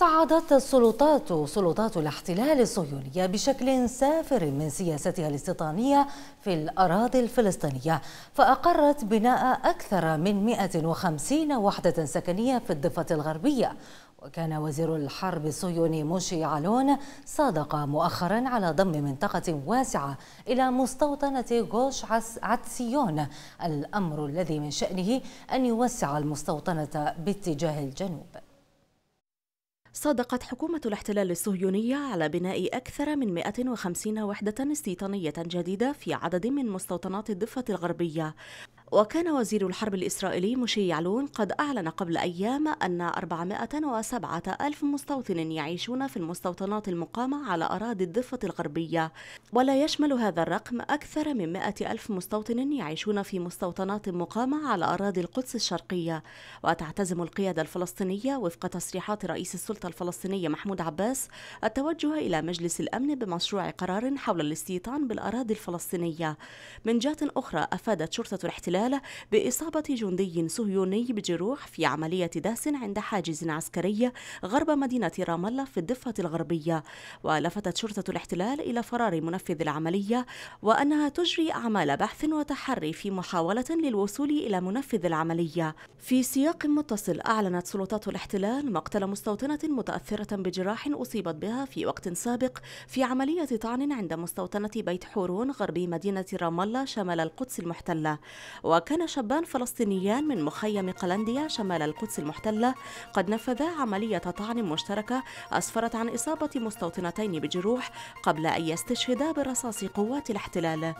صعدت السلطات سلطات الاحتلال الصهيونية بشكل سافر من سياستها الاستيطانية في الأراضي الفلسطينية فأقرت بناء أكثر من 150 وحدة سكنية في الضفة الغربية وكان وزير الحرب الصهيوني موشي علون صادق مؤخرا على ضم منطقة واسعة إلى مستوطنة غوش عتسيون الأمر الذي من شأنه أن يوسع المستوطنة باتجاه الجنوب صادقت حكومة الاحتلال الصهيونية على بناء أكثر من 150 وحدة استيطانية جديدة في عدد من مستوطنات الضفة الغربية وكان وزير الحرب الإسرائيلي مشي يعلون قد أعلن قبل أيام أن 407 ألف مستوطن يعيشون في المستوطنات المقامة على أراضي الضفة الغربية ولا يشمل هذا الرقم أكثر من 100 ألف مستوطن يعيشون في مستوطنات مقامة على أراضي القدس الشرقية وتعتزم القيادة الفلسطينية وفق تصريحات رئيس السلطة الفلسطينية محمود عباس التوجه إلى مجلس الأمن بمشروع قرار حول الاستيطان بالأراضي الفلسطينية من جهة أخرى أفادت شرطة الاحتلال الاحتلال بإصابة جندي صهيوني بجروح في عملية دهس عند حاجز عسكري غرب مدينة رام الله في الضفة الغربية ولفتت شرطة الاحتلال إلى فرار منفذ العملية وأنها تجري أعمال بحث وتحري في محاولة للوصول إلى منفذ العملية في سياق متصل أعلنت سلطات الاحتلال مقتل مستوطنة متأثرة بجراح أصيبت بها في وقت سابق في عملية طعن عند مستوطنة بيت حورون غربي مدينة رام الله شمال القدس المحتلة وكان شابان فلسطينيان من مخيم قلنديا شمال القدس المحتلة قد نفذا عملية طعن مشتركة أسفرت عن إصابة مستوطنتين بجروح قبل أن يستشهدا برصاص قوات الاحتلال